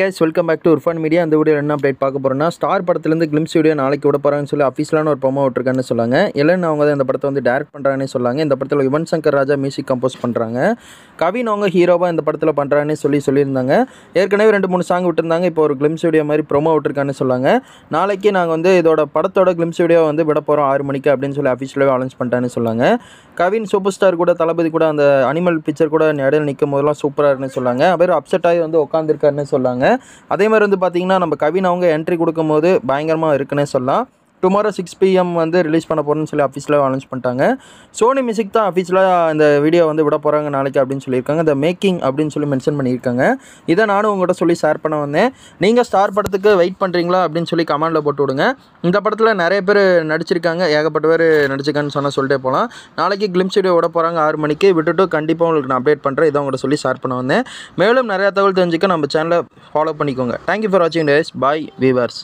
case welcome back to Urfan media அந்த video என்ன update பார்க்க போகிறோம்னா ஸ்டார் படத்துலேருந்து கிளிம்ஸ் வீடியோ நாளைக்கு விட போகிறாங்கன்னு சொல்லி அஃபீஷியலான ஒரு பம்மா விட்டுருக்கான்னு சொல்லுவாங்க இல்லைன்னு அவங்க இந்த படத்தை வந்து டேரக்ட் பண்ணுறாங்கன்னு சொல்லுவாங்க இந்த படத்தில் யுவன் சங்கர் ராஜா மியூசிக் கம்போஸ் பண்ணுறாங்க கவின் அவங்க ஹீரோவாக இந்த படத்தில் பண்ணுறாங்கன்னு சொல்லி சொல்லியிருந்தாங்க ஏற்கனவே ரெண்டு மூணு சாங் விட்டுருந்தாங்க இப்போ ஒரு கிளிம்ஸ் வீடியோ மாதிரி ப்ரொமோ விட்டுருக்கான்னு சொல்லுவாங்க நாளைக்கு நாங்கள் வந்து இதோட படத்தோட கிளிம்ஸ் வீடியோ வந்து விட போகிறோம் ஆறு மணிக்கு அப்படின்னு சொல்லி அஃபீஷியலாகவே அலன்ஸ் பண்ணிட்டான்னு சொல்லுவாங்க கவின் சூப்பர் ஸ்டார் கூட தளபதி கூட அந்த அனிமல் பிக்சர் கூட இடையில நிற்கும் போதெல்லாம் சூப்பராக இருக்குன்னு சொல்லுவாங்க அப்புறம் அப்செட் ஆகி வந்து உட்காந்துருக்காருன்னு சொல்லுவாங்க அதே மாதிரி வந்து பார்த்திங்கன்னா நம்ம கவின் அவங்க என்ட்ரி கொடுக்கும்போது பயங்கரமாக இருக்குன்னே சொல்லலாம் டுமாரோ சிக்ஸ் பிஎம் வந்து ரிலீஸ் பண்ண போகிறோம்னு சொல்லி அஃபீஸில் அனௌன்ஸ் பண்ணிட்டாங்க சோனி மியூசிக் தான் அஃபீஸில் இந்த வீடியோ வந்து விட போகிறாங்க நாளைக்கு அப்படின்னு சொல்லியிருக்காங்க இந்த மேக்கிங் அப்படின்னு சொல்லி மென்ஷன் பண்ணியிருக்காங்க இதை நானும் உங்கள்கிட்ட சொல்லி ஷேர் பண்ண வந்தேன் நீங்கள் ஸ்டார் படத்துக்கு வெயிட் பண்ணுறீங்களா அப்படின்னு சொல்லி கமெண்டில் போட்டு விடுங்க இந்த படத்தில் நிறைய பேர் நடிச்சிருக்காங்க ஏகப்பட்ட பேர் நடிச்சிருக்கான்னு சொன்னால் சொல்லிட்டே போகலாம் நாளைக்கு கிளிம்ஸ் வீடியோ விட போகிறாங்க ஆறு மணிக்கு விட்டுட்டு கண்டிப்பாக உங்களுக்கு நான் அப்டேட் பண்ணுறேன் இதை உங்கள்கிட்ட சொல்லி ஷேர் பண்ண வந்தேன் மேலும் நிறையா தகவல் தெரிஞ்சுக்க நம்ம சேனலை ஃபாலோ பண்ணிக்கோங்க தேங்க்யூ ஃபார் வாட்சிங் டேஸ் பாய் வீவர்ஸ்